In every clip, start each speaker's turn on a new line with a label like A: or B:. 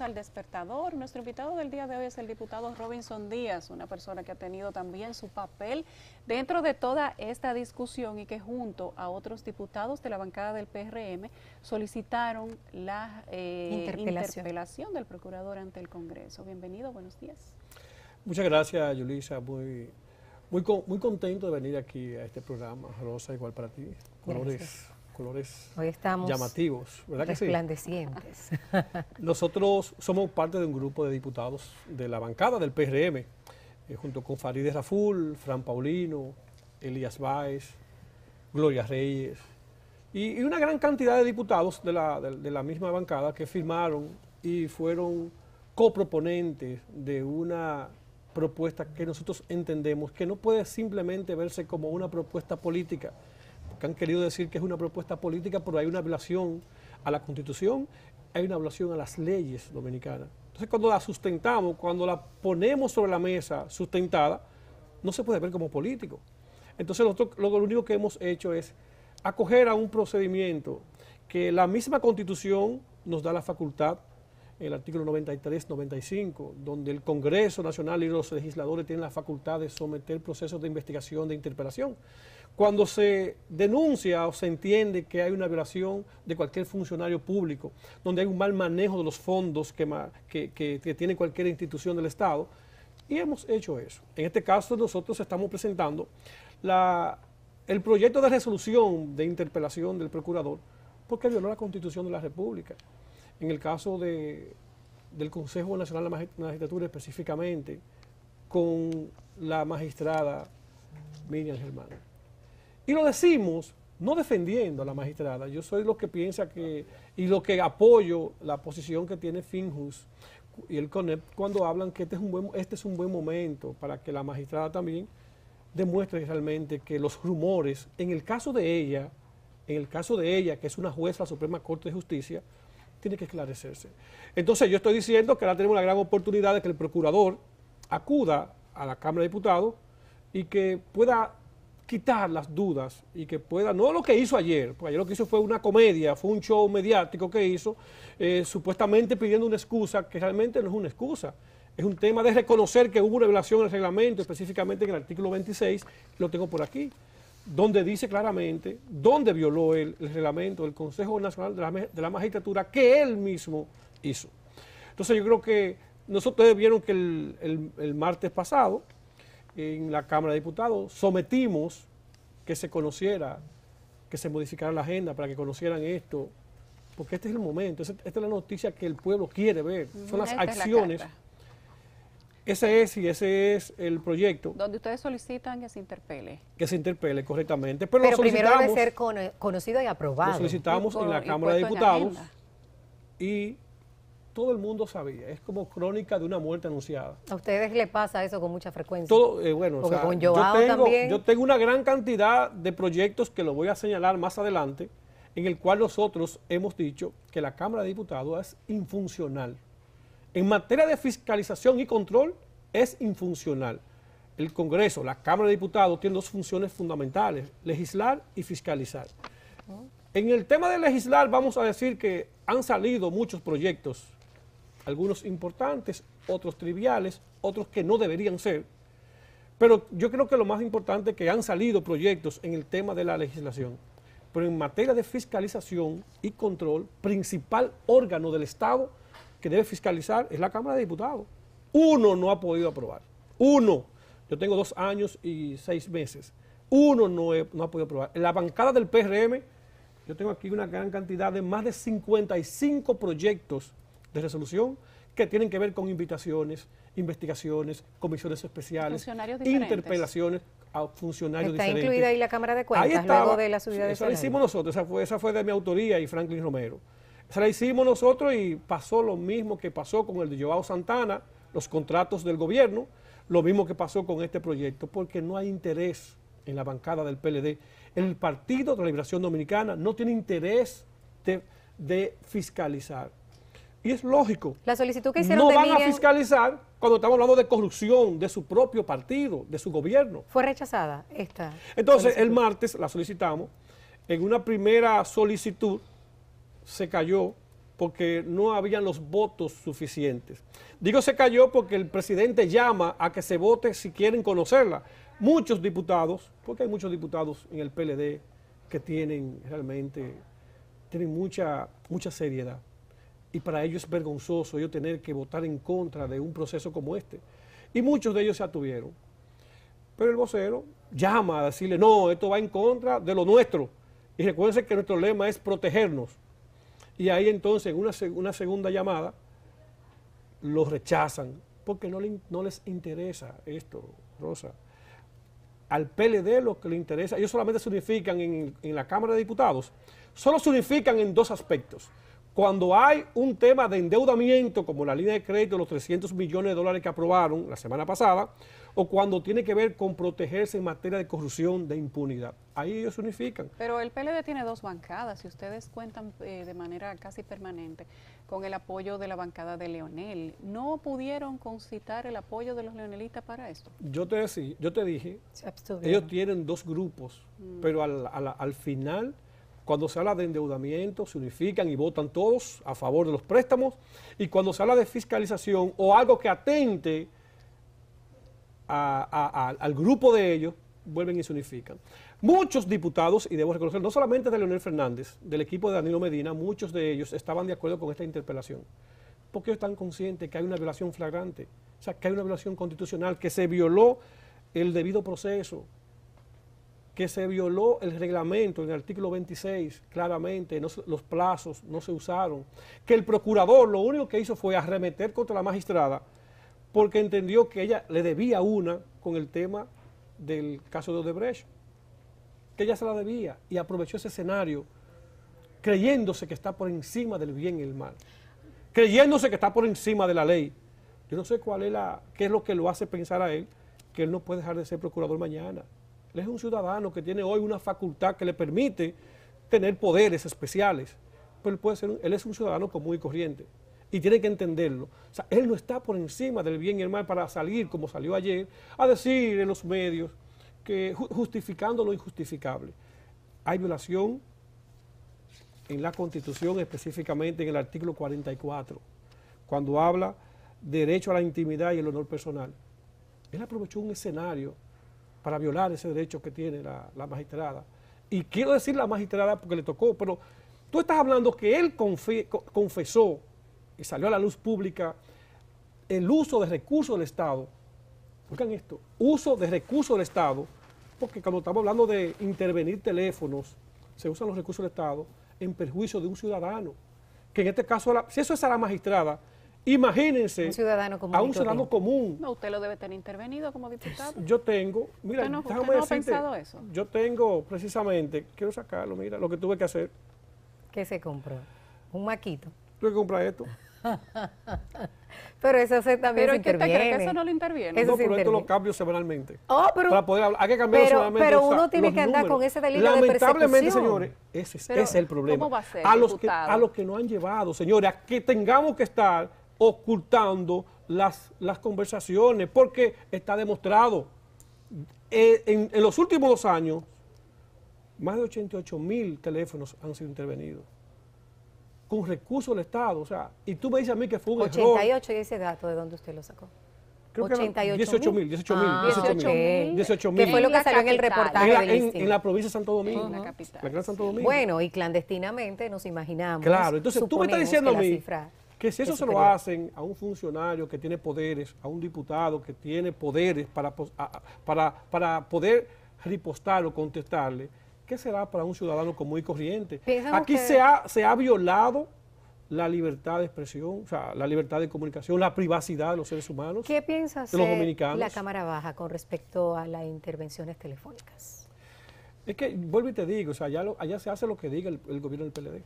A: al despertador. Nuestro invitado del día de hoy es el diputado Robinson Díaz, una persona que ha tenido también su papel dentro de toda esta discusión y que junto a otros diputados de la bancada del PRM solicitaron la eh, interpelación. del procurador ante el Congreso. Bienvenido, buenos días.
B: Muchas gracias, Yulisa. Muy, muy, muy contento de venir aquí a este programa. Rosa, igual para ti colores Hoy estamos llamativos, ¿verdad Resplandecientes. Nosotros somos parte de un grupo de diputados de la bancada del PRM, eh, junto con Farideh Raful, Fran Paulino, Elías Báez, Gloria Reyes, y, una gran cantidad de diputados de la, de la misma bancada que firmaron y fueron coproponentes de una propuesta que nosotros entendemos que no puede simplemente verse como una propuesta política, que han querido decir que es una propuesta política, pero hay una violación a la Constitución, hay una violación a las leyes dominicanas. Entonces, cuando la sustentamos, cuando la ponemos sobre la mesa sustentada, no se puede ver como político. Entonces, lo, lo único que hemos hecho es acoger a un procedimiento que la misma Constitución nos da la facultad el artículo 93-95, donde el Congreso Nacional y los legisladores tienen la facultad de someter procesos de investigación, de interpelación cuando se denuncia o se entiende que hay una violación de cualquier funcionario público, donde hay un mal manejo de los fondos que, tiene cualquier institución del Estado, y hemos hecho eso. En este caso nosotros estamos presentando el proyecto de resolución de interpelación del procurador porque violó la Constitución de la República. En el caso del Consejo Nacional de la Magistratura específicamente, con la magistrada Miriam Germán. Y lo decimos no defendiendo a la magistrada, yo soy lo que piensa que, y lo que apoyo la posición que tiene Finjus y el CONEP cuando hablan que este es un buen, este es un buen momento para que la magistrada también demuestre realmente que los rumores, en el caso de ella, en el caso de ella, que es una jueza de la Suprema Corte de Justicia, tiene que esclarecerse. Entonces yo estoy diciendo que ahora tenemos la gran oportunidad de que el procurador acuda a la Cámara de Diputados y que pueda quitar las dudas y que pueda, no lo que hizo ayer, porque ayer lo que hizo fue una comedia, fue un show mediático que hizo, eh, supuestamente pidiendo una excusa, que realmente no es una excusa. Es un tema de reconocer que hubo una violación del reglamento, específicamente en el artículo 26, lo tengo por aquí, donde dice claramente dónde violó el reglamento del Consejo Nacional de la, Magistratura que él mismo hizo. Entonces yo creo que nosotros vieron que el martes pasado, en la Cámara de Diputados, sometimos que se conociera, que se modificara la agenda para que conocieran esto, porque este es el momento, esta es la noticia que el pueblo quiere ver, son las acciones. ese es y ese es el proyecto.
A: Donde ustedes solicitan que se interpele.
B: Que se interpele correctamente. Pero, pero primero debe ser conocido y aprobado. Lo solicitamos en la Cámara de Diputados y todo el mundo sabía. Es como crónica de una muerte anunciada.
C: A ustedes les pasa eso con mucha frecuencia. Eh,
B: bueno, yo, tengo, yo, tengo, una gran cantidad de proyectos que lo voy a señalar más adelante, en el cual nosotros hemos dicho que la Cámara de Diputados es infuncional. En materia de fiscalización y control, es infuncional. El Congreso, la Cámara de Diputados, tiene dos funciones fundamentales, legislar y fiscalizar. En el tema de legislar, vamos a decir que han salido muchos proyectos algunos importantes, otros triviales, otros que no deberían ser. Pero yo creo que lo más importante es que han salido proyectos en el tema de la legislación. Pero en materia de fiscalización y control, principal órgano del Estado que debe fiscalizar es la Cámara de Diputados. Uno no ha podido aprobar. Uno. Yo tengo dos años y seis meses. Uno no, no ha podido aprobar. En la bancada del PRM, yo tengo aquí una gran cantidad de más de 55 proyectos de resolución que tienen que ver con invitaciones, investigaciones, comisiones especiales, interpelaciones a funcionarios Está incluida ahí la Cámara de Cuentas ahí luego de la subida de Esa hicimos nosotros, esa fue, de mi autoría y Franklin Romero. Esa la hicimos nosotros y pasó lo mismo que pasó con el de Joao Santana, los contratos del gobierno, lo mismo que pasó con este proyecto, porque no hay interés en la bancada del PLD. El Partido de la Liberación Dominicana no tiene interés de fiscalizar y es lógico.
C: La solicitud que hicieron no van a
B: fiscalizar cuando estamos hablando de corrupción de su propio partido, de su gobierno.
C: Fue rechazada esta. Entonces, el
B: martes la solicitamos. En una primera solicitud se cayó porque no habían los votos suficientes. Digo se cayó porque el presidente llama a que se vote si quieren conocerla. Muchos diputados, porque hay muchos diputados en el PLD que tienen realmente, tienen mucha, mucha seriedad y para ellos es vergonzoso ellos tener que votar en contra de un proceso como este. Y muchos de ellos se atuvieron. Pero el vocero llama a decirle, no, esto va en contra de lo nuestro. Y recuérdense que nuestro lema es protegernos. Y ahí entonces, en una, segunda llamada, los rechazan, porque no, les interesa esto, Rosa. Al PLD lo que le interesa, ellos solamente se unifican en, en la Cámara de Diputados, solo se unifican en dos aspectos. Cuando hay un tema de endeudamiento, como la línea de crédito los 300 millones de dólares que aprobaron la semana pasada, o cuando tiene que ver con protegerse en materia de corrupción, de impunidad. Ahí ellos se unifican.
A: Pero el PLD tiene dos bancadas y ustedes cuentan eh, de manera casi permanente con el apoyo de la bancada de Leonel. ¿No pudieron concitar el apoyo de los leonelistas para esto?
B: Yo te, yo te dije, ellos tienen dos grupos, mm. pero al, al final cuando se habla de endeudamiento, se unifican y votan todos a favor de los préstamos. Y cuando se habla de fiscalización o algo que atente al grupo de ellos, vuelven y se unifican. Muchos diputados, y debo reconocer, no solamente de Leonel Fernández, del equipo de Danilo Medina, muchos de ellos estaban de acuerdo con esta interpelación. Porque ellos están conscientes que hay una violación flagrante, o sea, que hay una violación constitucional, que se violó el debido proceso, que se violó el reglamento en el artículo 26, claramente, los plazos no se usaron, que el procurador lo único que hizo fue arremeter contra la magistrada porque entendió que ella le debía una con el tema del caso de Odebrecht, que ella se la debía y aprovechó ese escenario creyéndose que está por encima del bien y el mal, creyéndose que está por encima de la ley. Yo no sé cuál es la, qué es lo que lo hace pensar a él que él no puede dejar de ser procurador mañana. Él es un ciudadano que tiene hoy una facultad que le permite tener poderes especiales, pero él, ser, él es un ciudadano común y corriente y tiene que entenderlo. O sea, él no está por encima del bien y el mal para salir, como salió ayer, a decir en los medios que justificando lo injustificable. Hay violación en la Constitución, específicamente en el artículo 44, cuando habla derecho a la intimidad y el honor personal. Él aprovechó un escenario para violar ese derecho que tiene la, magistrada. Y quiero decir la magistrada porque le tocó, pero tú estás hablando que él confesó y salió a la luz pública el uso de recursos del Estado. buscan esto, uso de recursos del Estado, porque cuando estamos hablando de intervenir teléfonos, se usan los recursos del Estado en perjuicio de un ciudadano. Que en este caso, si eso es a la magistrada, Imagínense a un ciudadano común.
A: No, usted lo debe tener intervenido como diputado.
B: Yo tengo, mira, usted no, ha pensado eso. Yo tengo precisamente, quiero sacarlo, mira, lo que tuve que hacer. ¿Qué se compró? ¿Un maquito? Tuve que comprar esto.
C: pero eso se también pero se interviene. que eso no lo interviene. Eso no, pero lo
B: cambio semanalmente. Oh, pero, para poder hablar, hay que cambiarlo semanalmente. Pero uno tiene que andar con ese delito Lamentablemente, de señores, ese es, ese es el problema. ¿cómo va a, ser, los que, a los que no han llevado, señores, a que tengamos que estar ocultando las, las conversaciones, porque está demostrado. Eh, en, los últimos dos años, más de 88 mil teléfonos han sido intervenidos con recursos del Estado. O sea, y tú me dices a mí que fue un 88
C: y ese dato, ¿de dónde usted lo sacó? Creo 88 18 mil, 18 mil, 18 mil. Ah, que fue lo que salió en el reportaje. En la, provincia de Santo Domingo. la Bueno, y clandestinamente nos imaginamos. Claro, entonces tú me estás diciendo a mí. Que si eso se lo
B: hacen a un funcionario que tiene poderes, a un diputado que tiene poderes para, para, poder ripostar o contestarle, ¿qué será para un ciudadano común y corriente? Aquí se ha, violado la libertad de expresión, o sea, la libertad de comunicación, la privacidad de los seres humanos. ¿Qué piensa de los dominicanos? la
C: Cámara Baja con respecto a las intervenciones telefónicas?
B: Es que, vuelvo y te digo, o sea, allá, se hace lo que diga el gobierno del PLD.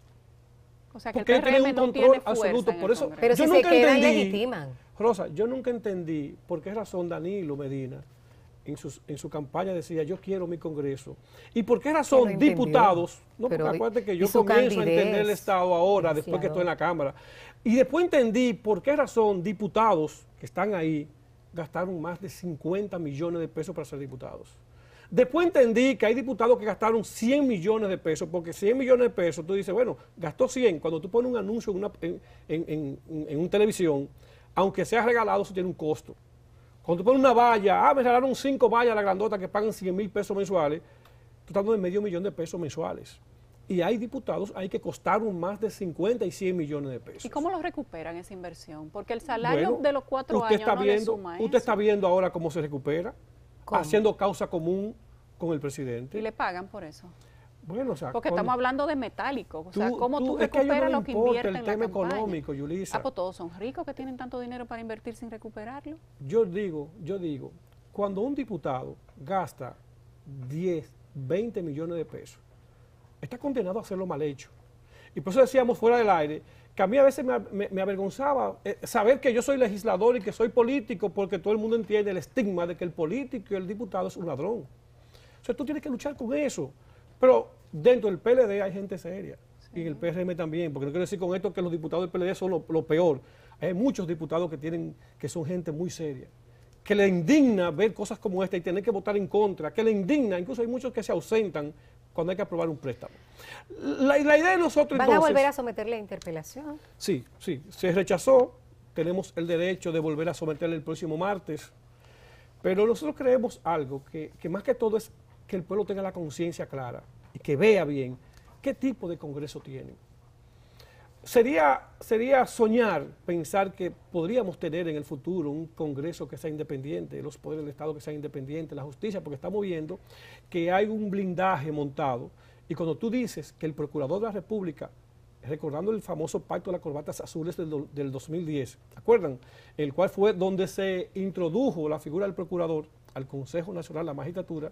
C: O sea, que porque el tiene control absoluto. Por eso, Pero si nunca se legitiman.
B: Rosa, yo nunca entendí por qué razón Danilo Medina en, su campaña decía, yo quiero mi Congreso. ¿Y por qué razón diputados? No, porque acuérdate que yo comienzo a entender el Estado ahora, después que estoy en la Cámara. Y después entendí por qué razón diputados que están ahí gastaron más de 50 millones de pesos para ser diputados. Después entendí que hay diputados que gastaron 100 millones de pesos, porque 100 millones de pesos, tú dices, bueno, gastó 100. Cuando tú pones un anuncio en una un televisión, aunque sea regalado, eso tiene un costo. Cuando tú pones una valla, ah, me regalaron cinco vallas a la grandota que pagan 100 mil pesos mensuales, tú estás hablando de medio millón de pesos mensuales. Y hay diputados hay que costaron más de 50 y 100 millones de pesos. ¿Y
A: cómo lo recuperan esa inversión? Porque el salario de los cuatro años está no viendo, Usted
B: está viendo ahora cómo se recupera haciendo causa común con el presidente. ¿Y le
A: pagan por eso?
B: Bueno, Porque estamos
A: hablando de metálico. O sea, ¿cómo tú, recuperas lo que invierte el tema económico,
B: Yulisa. Ah, pues
A: todos son ricos que tienen tanto dinero para invertir sin recuperarlo.
B: Yo digo, yo digo, cuando un diputado gasta 10, 20 millones de pesos, está condenado a hacerlo mal hecho. Y por eso decíamos fuera del aire que a mí a veces me, avergonzaba eh, saber que yo soy legislador y que soy político porque todo el mundo entiende el estigma de que el político y el diputado es un ladrón. O sea, tú tienes que luchar con eso. Pero dentro del PLD hay gente seria y el PRM también, porque no quiero decir con esto que los diputados del PLD son lo, lo, peor. Hay muchos diputados que, tienen, que son gente muy seria, que le indigna ver cosas como esta y tener que votar en contra, que le indigna, incluso hay muchos que se ausentan cuando hay que aprobar un préstamo. La, idea de nosotros ¿Van a volver a
C: someterle a interpelación?
B: Sí, sí. Se rechazó. Tenemos el derecho de volver a someterle el próximo martes. Pero nosotros creemos algo que, que más que todo es que el pueblo tenga la conciencia clara y que vea bien qué tipo de Congreso tiene. Sería, sería soñar pensar que podríamos tener en el futuro un Congreso que sea independiente, los poderes del Estado que sean independientes, la justicia, porque estamos viendo que hay un blindaje montado. Y cuando tú dices que el Procurador de la República, recordando el famoso pacto de las corbatas azules del, 2010, ¿se ¿acuerdan? El cual fue donde se introdujo la figura del Procurador al Consejo Nacional, la magistratura,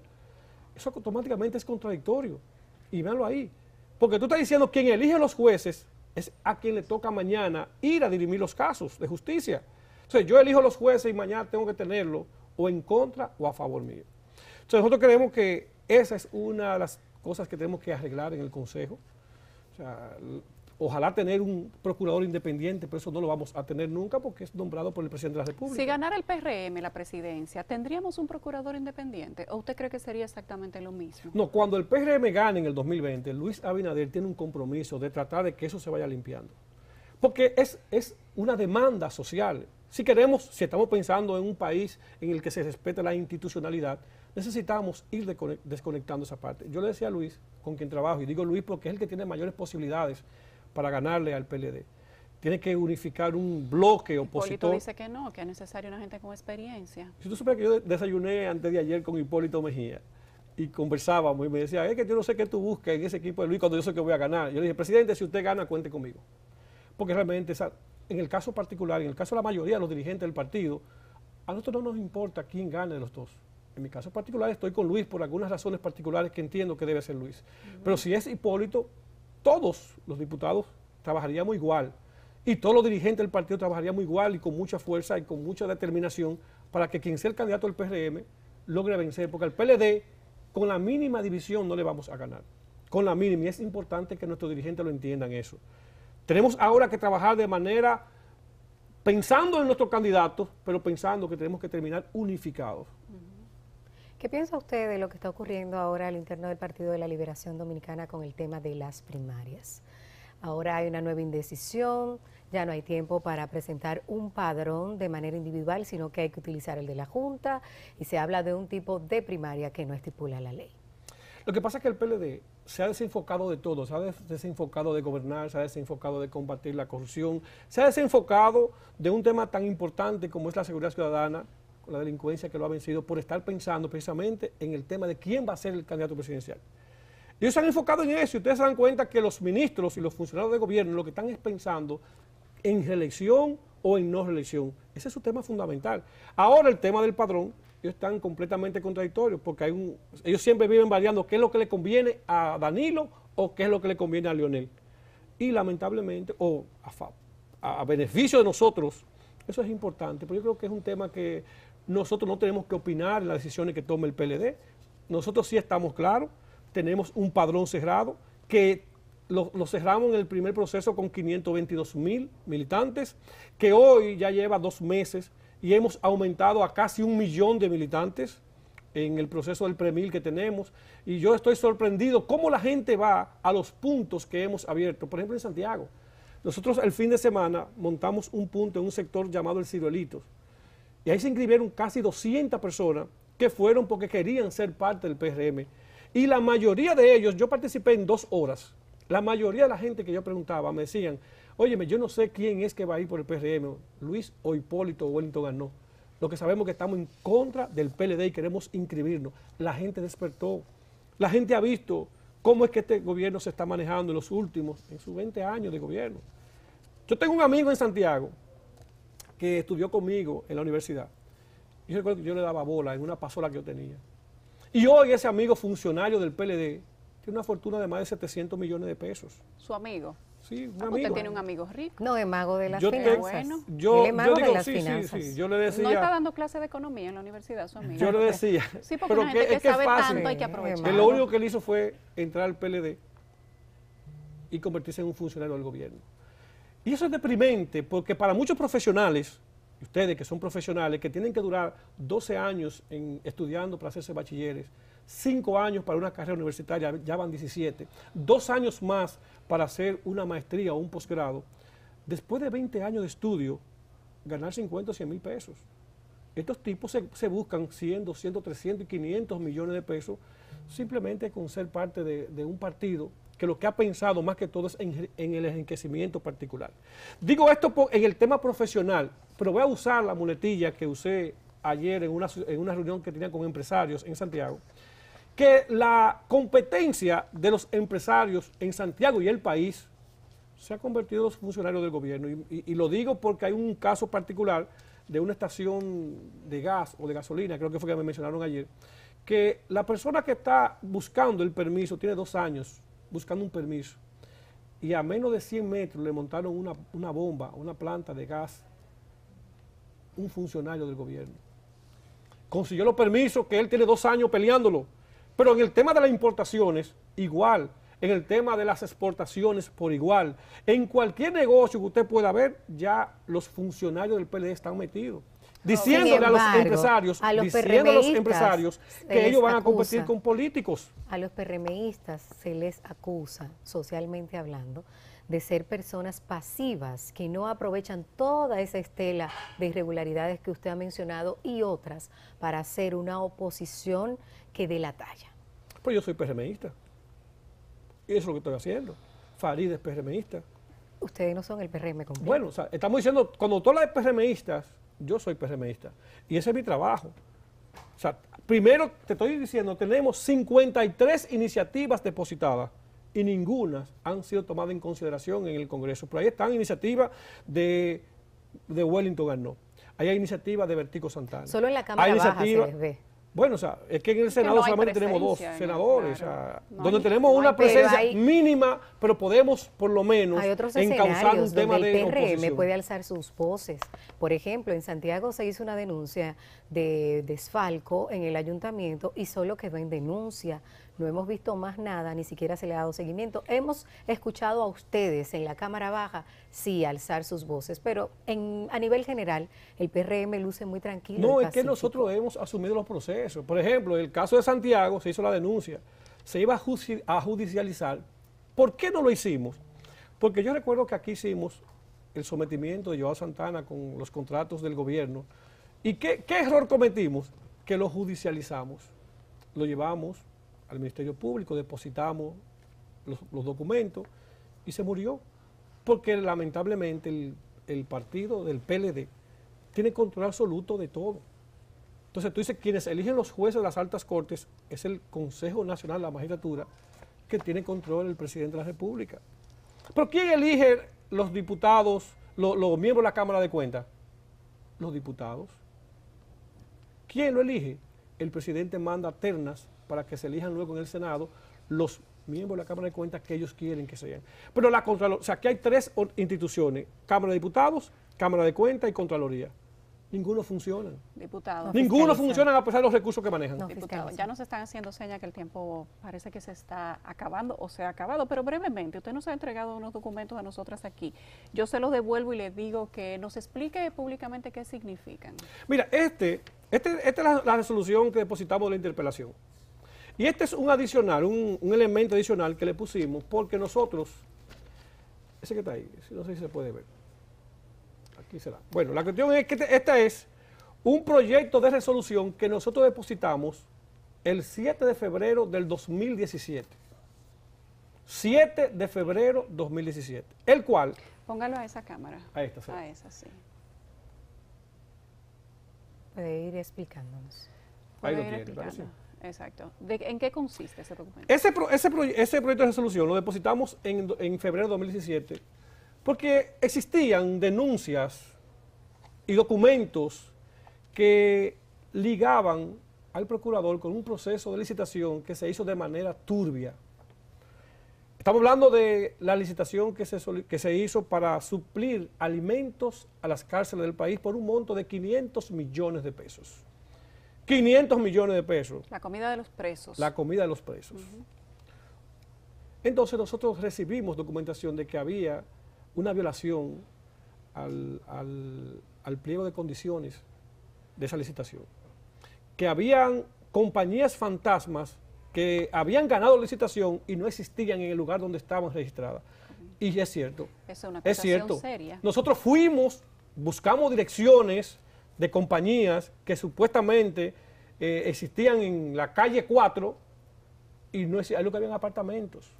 B: eso automáticamente es contradictorio. Y véanlo ahí. Porque tú estás diciendo quien elige a los jueces es a quien le toca mañana ir a dirimir los casos de justicia. Entonces yo elijo los jueces y mañana tengo que tenerlo o en contra o a favor mío. Entonces nosotros creemos que esa es una de las cosas que tenemos que arreglar en el Consejo. Ojalá tener un procurador independiente, pero eso no lo vamos a tener nunca porque es nombrado por el presidente de la República. Si
A: ganara el PRM la presidencia, ¿tendríamos un procurador independiente? ¿O usted cree que sería exactamente lo mismo?
B: No, cuando el PRM gane en el 2020, Luis Abinader tiene un compromiso de tratar de que eso se vaya limpiando. Porque es, es una demanda social. Si queremos, si estamos pensando en un país en el que se respete la institucionalidad, necesitamos ir desconectando esa parte. Yo le decía a Luis, con quien trabajo, y digo Luis porque es el que tiene mayores posibilidades para ganarle al PLD. Tiene que unificar un bloque opositor. Hipólito dice
A: que no, que es necesario una gente con experiencia.
B: Si tú supieras que yo desayuné antes de ayer con Hipólito Mejía y conversábamos y me decía, es que yo no sé qué tú buscas en ese equipo de Luis cuando yo sé que voy a ganar. Yo le dije, presidente, si usted gana, cuente conmigo. Porque realmente, en el caso particular, en el caso de la mayoría de los dirigentes del partido, a nosotros no nos importa quién gane de los dos. En mi caso particular estoy con Luis por algunas razones particulares que entiendo que debe ser Luis. Pero si es Hipólito, todos los diputados trabajaríamos igual y todos los dirigentes del partido trabajaríamos igual y con mucha fuerza y con mucha determinación para que quien sea el candidato del PRM logre vencer, porque al PLD con la mínima división no le vamos a ganar, con la mínima, y es importante que nuestros dirigentes lo entiendan eso. Tenemos ahora que trabajar de manera pensando en nuestros candidatos, pero pensando que tenemos que terminar unificados.
C: ¿Qué piensa usted de lo que está ocurriendo ahora al interno del Partido de la Liberación Dominicana con el tema de las primarias? Ahora hay una nueva indecisión, ya no hay tiempo para presentar un padrón de manera individual, sino que hay que utilizar el de la Junta y se habla de un tipo de primaria que no estipula la ley.
B: Lo que pasa es que el PLD se ha desenfocado de todo, se ha desenfocado de gobernar, se ha desenfocado de combatir la corrupción, se ha desenfocado de un tema tan importante como es la seguridad ciudadana, la delincuencia que lo ha vencido por estar pensando precisamente en el tema de quién va a ser el candidato presidencial. Ellos se han enfocado en eso y ustedes se dan cuenta que los ministros y los funcionarios de gobierno lo que están es pensando en reelección o en no reelección. Ese es su tema fundamental. Ahora el tema del padrón, ellos están completamente contradictorios porque ellos siempre viven variando qué es lo que le conviene a Danilo o qué es lo que le conviene a Lionel. Y lamentablemente, o a, a beneficio de nosotros, eso es importante, porque yo creo que es un tema que nosotros no tenemos que opinar en las decisiones que tome el PLD. Nosotros sí estamos claros, tenemos un padrón cerrado que lo, cerramos en el primer proceso con 522 mil militantes, que hoy ya lleva dos meses y hemos aumentado a casi un millón de militantes en el proceso del premil que tenemos. Y yo estoy sorprendido cómo la gente va a los puntos que hemos abierto. Por ejemplo, en Santiago. Nosotros el fin de semana montamos un punto en un sector llamado el Ciruelitos y ahí se inscribieron casi 200 personas que fueron porque querían ser parte del PRM. Y la mayoría de ellos, yo participé en dos horas, la mayoría de la gente que yo preguntaba me decían, óyeme, yo no sé quién es que va a ir por el PRM, Luis o Hipólito o Wellington ganó. Lo que sabemos es que estamos en contra del PLD y queremos inscribirnos. La gente despertó, la gente ha visto cómo es que este gobierno se está manejando en los últimos, en sus 20 años de gobierno. Yo tengo un amigo en Santiago que estudió conmigo en la universidad. Yo recuerdo que yo le daba bola en una pasola que yo tenía. Y hoy ese amigo funcionario del PLD tiene una fortuna de más de 700 millones de pesos. ¿Su amigo? Sí, un ah, amigo. Usted
A: tiene un amigo rico. No, es mago de las finanzas. Ah, yo,
B: mago digo, de las finanzas. Sí, sí, yo le decía. No está
A: dando clase de economía en la universidad, su amigo. Yo le decía. Sí, porque pero una gente que, sabe tanto hay que aprovechar. lo único
B: que él hizo fue entrar al PLD y convertirse en un funcionario del gobierno. Y eso es deprimente porque para muchos profesionales, ustedes que son profesionales, que tienen que durar 12 años en, estudiando para hacerse bachilleres, 5 años para una carrera universitaria, ya van 17, 2 años más para hacer una maestría o un posgrado, después de 20 años de estudio, ganar 50 o 100 mil pesos. Estos tipos se, buscan 100, 200, 300 y 500 millones de pesos simplemente con ser parte de un partido que lo que ha pensado más que todo es en, el enriquecimiento particular. Digo esto en el tema profesional, pero voy a usar la muletilla que usé ayer en una, reunión que tenía con empresarios en Santiago, que la competencia de los empresarios en Santiago y el país se ha convertido en funcionarios del gobierno. y lo digo porque hay un caso particular de una estación de gas o de gasolina, creo que fue que me mencionaron ayer, que la persona que está buscando el permiso tiene dos años buscando un permiso. Y a menos de 100 metros le montaron una, bomba, una planta de gas, un funcionario del gobierno. Consiguió los permisos que él tiene dos años peleándolo. Pero en el tema de las importaciones, igual. En el tema de las exportaciones, por igual. En cualquier negocio que usted pueda ver, ya los funcionarios del PLD están metidos diciéndole a los empresarios, diciendo a los empresarios que ellos van a competir con
C: políticos. A los PRMistas se les acusa, socialmente hablando, de ser personas pasivas que no aprovechan toda esa estela de irregularidades que usted ha mencionado y otras para hacer una oposición que dé la talla.
B: Pues yo soy PRMista. Y eso es lo que estoy haciendo. Farid es PRMista.
C: Ustedes no son el PRM completo.
B: Bueno, estamos diciendo, cuando todas las PRMistas, yo soy PRMista. Y ese es mi trabajo. O sea, primero te estoy diciendo, tenemos 53 iniciativas depositadas y ninguna han sido tomadas en consideración en el Congreso. Pero ahí están iniciativas de, de Wellington ganó Ahí hay iniciativas de Vertico Santana. Solo en la Cámara Baja se bueno, o sea, es que en el Senado solamente tenemos dos senadores, donde tenemos una presencia mínima, pero podemos por lo menos encauzar un tema donde de el PRM puede
C: alzar sus voces. Por ejemplo, en Santiago se hizo una denuncia de desfalco en el ayuntamiento y solo quedó en denuncia no hemos visto más nada, ni siquiera se le ha dado seguimiento. Hemos escuchado a ustedes en la Cámara Baja, sí, alzar sus voces, pero en, a nivel general el PRM luce muy tranquilo. No, es que
B: nosotros hemos asumido los procesos. Por ejemplo, el caso de Santiago se hizo la denuncia, se iba a judicializar. ¿Por qué no lo hicimos? Porque yo recuerdo que aquí hicimos el sometimiento de Joao Santana con los contratos del gobierno. ¿Y qué, qué error cometimos? Que lo judicializamos. Lo llevamos al Ministerio Público, depositamos los, documentos y se murió. Porque lamentablemente el, partido del PLD tiene control absoluto de todo. Entonces tú dices, quienes eligen los jueces de las altas cortes es el Consejo Nacional de la Magistratura que tiene control el presidente de la República. Pero ¿quién elige los diputados, los, los miembros de la Cámara de Cuentas? Los diputados. ¿Quién lo elige? El presidente manda ternas para que se elijan luego en el Senado los miembros de la Cámara de Cuentas que ellos quieren que sean. Pero la Contraloría, o sea, aquí hay tres instituciones, Cámara de Diputados, Cámara de Cuentas y Contraloría. Ninguno funciona. Diputados. Ninguno funciona a pesar de los recursos que manejan. No,
A: ya nos están haciendo señas que el tiempo parece que se está acabando o se ha acabado, pero brevemente, usted nos ha entregado unos documentos a nosotras aquí. Yo se los devuelvo y le digo que nos explique públicamente qué significan.
B: Mira, este, este, esta es la, la resolución que depositamos de la interpelación. Y este es un adicional, un, elemento adicional que le pusimos porque nosotros, ese que está ahí, no sé si se puede ver. Aquí será. Bueno, la cuestión es que este esta es un proyecto de resolución que nosotros depositamos el 7 de febrero del 2017. 7 de febrero 2017, el cual...
A: Póngalo a esa cámara. A esta, sí. A esa, sí.
C: Puede ir explicándonos.
B: Ahí lo tiene, claro,
A: Exacto. ¿En qué consiste ese documento? Ese,
B: proyecto de resolución lo depositamos en, febrero de 2017 porque existían denuncias y documentos que ligaban al procurador con un proceso de licitación que se hizo de manera turbia. Estamos hablando de la licitación que se, que se hizo para suplir alimentos a las cárceles del país por un monto de 500 millones de pesos. 500 millones de pesos.
A: La comida de los presos. La comida
B: de los presos. Entonces nosotros recibimos documentación de que había una violación al, pliego de condiciones de esa licitación. Que habían compañías fantasmas que habían ganado la licitación y no existían en el lugar donde estaban registradas. Y es cierto.
A: Es una cierto. seria.
B: Nosotros fuimos, buscamos direcciones, de compañías que supuestamente eh, existían en la calle 4 y no es algo que habían apartamentos.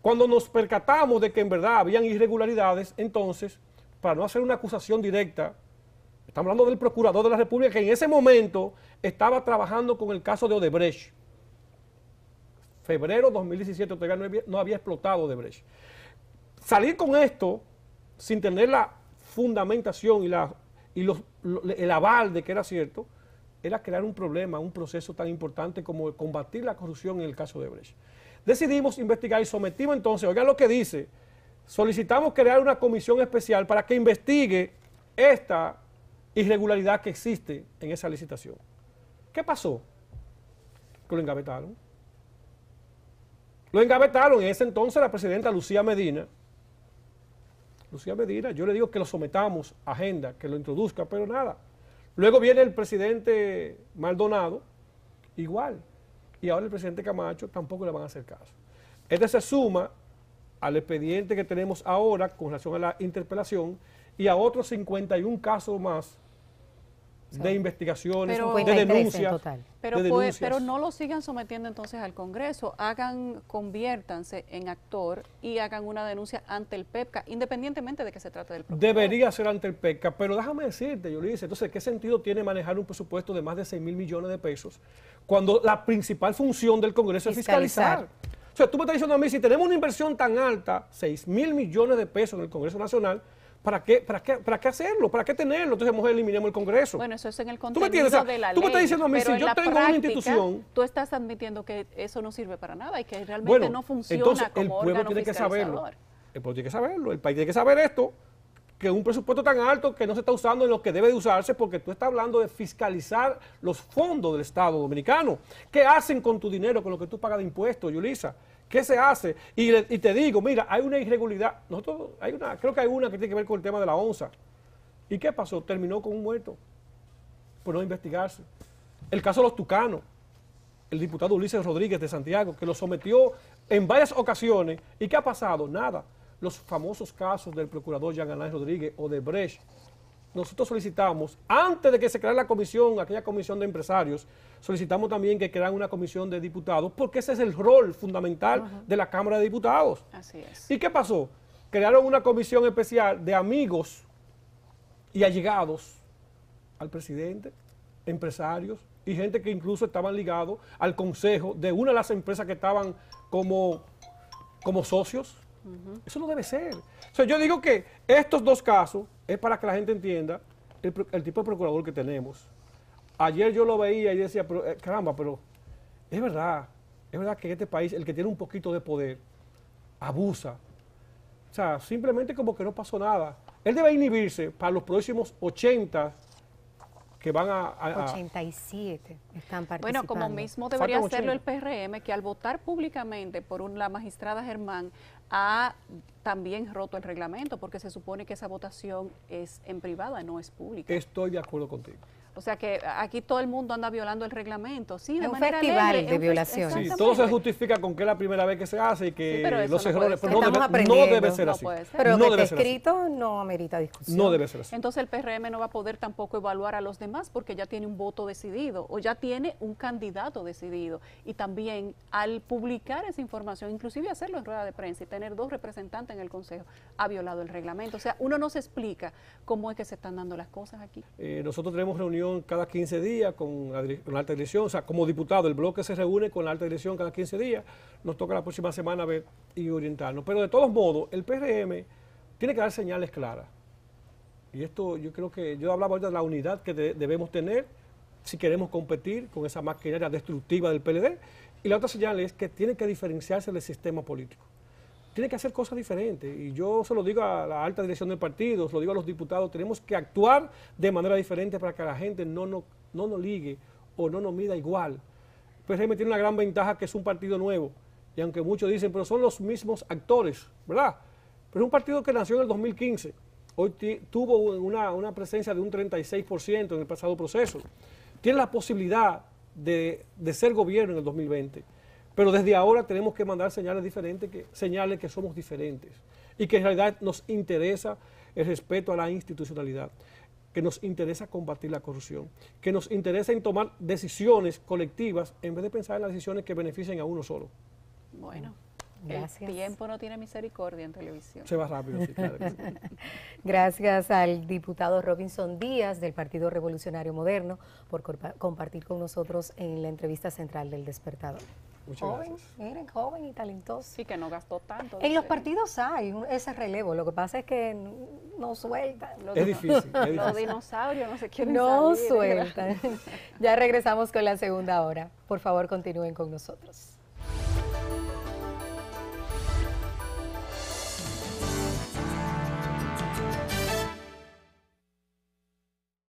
B: Cuando nos percatamos de que en verdad habían irregularidades, entonces, para no hacer una acusación directa, estamos hablando del procurador de la República que en ese momento estaba trabajando con el caso de Odebrecht. Febrero 2017 todavía no había explotado Odebrecht. Salir con esto sin tener la fundamentación y la y el aval de que era cierto era crear un problema, un proceso tan importante como combatir la corrupción en el caso de Brecht. Decidimos investigar y sometimos entonces, oigan lo que dice, solicitamos crear una comisión especial para que investigue esta irregularidad que existe en esa licitación. ¿Qué pasó? Que lo engavetaron. Lo engavetaron en ese entonces la presidenta Lucía Medina, Lucía Medina, yo le digo que lo sometamos a agenda, que lo introduzca, pero nada. Luego viene el presidente Maldonado, igual. Y ahora el presidente Camacho tampoco le van a hacer caso. Este se suma al expediente que tenemos ahora con relación a la interpelación y a otros 51 casos más de investigaciones, de denuncias. Pero, no
A: lo sigan sometiendo entonces al Congreso, hagan, conviértanse en actor y hagan una denuncia ante el PEPCA, independientemente de que se trate del
B: procurador. Debería ser ante el PEPCA, pero déjame decirte, yo le hice entonces, ¿qué sentido tiene manejar un presupuesto de más de 6 mil millones de pesos cuando la principal función del Congreso es fiscalizar? O sea, tú me estás diciendo a mí, si tenemos una inversión tan alta, 6 mil millones de pesos en el Congreso Nacional, ¿Para qué, para, qué, ¿Para qué hacerlo? ¿Para qué tenerlo? Entonces, mejor eliminemos el Congreso. Bueno,
A: eso es en el contexto ¿Tú me de la Tú me estás diciendo a mí, si yo tengo una institución... Tú estás admitiendo que eso no sirve para nada y que realmente no funciona entonces, como el pueblo tiene que saberlo.
B: El pueblo tiene que saberlo. El país tiene que saber esto, que un presupuesto tan alto que no se está usando en lo que debe de usarse, porque tú estás hablando de fiscalizar los fondos del Estado dominicano. ¿Qué hacen con tu dinero, con lo que tú pagas de impuestos, Yulisa? ¿Qué se hace? Y, te digo, mira, hay una irregularidad. Nosotros, hay una, creo que hay una que tiene que ver con el tema de la onza. ¿Y qué pasó? Terminó con un muerto por no investigarse. El caso de los tucanos, el diputado Ulises Rodríguez de Santiago, que lo sometió en varias ocasiones. ¿Y qué ha pasado? Nada. Los famosos casos del procurador Jean Alain Rodríguez o de Brecht, nosotros solicitamos, antes de que se creara la comisión, aquella comisión de empresarios, solicitamos también que crearan una comisión de diputados, porque ese es el rol fundamental de la Cámara de Diputados. Así es. ¿Y qué pasó? Crearon una comisión especial de amigos y allegados al presidente, empresarios y gente que incluso estaban ligados al consejo de una de las empresas que estaban como, como socios. Eso no debe ser. O sea, yo digo que estos dos casos es para que la gente entienda el, tipo de procurador que tenemos. Ayer yo lo veía y decía, pero, eh, caramba, pero es verdad, es verdad que en este país el que tiene un poquito de poder abusa. O sea, simplemente como que no pasó nada. Él debe inhibirse para los próximos 80 que van a,
C: 87 están participando. Bueno, como mismo debería hacerlo el
A: PRM, que al votar públicamente por la magistrada Germán, ha también roto el reglamento, porque se supone que esa votación es en privada, no es pública.
B: Estoy de acuerdo contigo.
A: O sea que aquí todo el mundo anda violando el reglamento. Sí, de manera
C: de violaciones. todo
B: se justifica con que es la primera vez que se hace y que los errores. no debe, ser así. Pero lo escrito
C: no amerita discusión. No debe ser
B: así.
A: Entonces el PRM no va a poder tampoco evaluar a los demás porque ya tiene un voto decidido o ya tiene un candidato decidido. Y también al publicar esa información, inclusive hacerlo en rueda de prensa y tener dos representantes en el Consejo, ha violado el reglamento. O sea, uno no se explica cómo es que se están dando las cosas
B: aquí. Eh, nosotros tenemos reunión cada 15 días con la, alta dirección, o sea, como diputado, el bloque se reúne con la alta dirección cada 15 días, nos toca la próxima semana ver y orientarnos. Pero de todos modos, el PRM tiene que dar señales claras. Y esto yo creo que, yo hablaba ahorita de la unidad que debemos tener si queremos competir con esa maquinaria destructiva del PLD. Y la otra señal es que tiene que diferenciarse del sistema político tiene que hacer cosas diferentes. Y yo se lo digo a la alta dirección del partido, se lo digo a los diputados, tenemos que actuar de manera diferente para que la gente no nos, no ligue o no nos mida igual. El pues me tiene una gran ventaja que es un partido nuevo. Y aunque muchos dicen, pero son los mismos actores, ¿verdad? Pero es un partido que nació en el 2015. Hoy tuvo una, presencia de un 36% en el pasado proceso. Tiene la posibilidad de, de, ser gobierno en el 2020. Pero desde ahora tenemos que mandar señales diferentes, señales que somos diferentes y que en realidad nos interesa el respeto a la institucionalidad, que nos interesa combatir la corrupción, que nos interesa en tomar decisiones colectivas en vez de pensar en las decisiones que beneficien a uno solo.
A: Bueno. Gracias. El tiempo no tiene misericordia en televisión. Se va rápido,
C: sí, claro. Gracias al diputado Robinson Díaz del Partido Revolucionario Moderno por compartir con nosotros en la entrevista central del despertador. Muchas joven, joven y talentoso. Sí, que no gastó tanto. En los partidos hay ese relevo, lo que pasa es que no sueltan. Los es difícil, Los
A: dinosaurios no se quieren No sueltan.
C: ya regresamos con la segunda hora. Por favor, continúen con nosotros.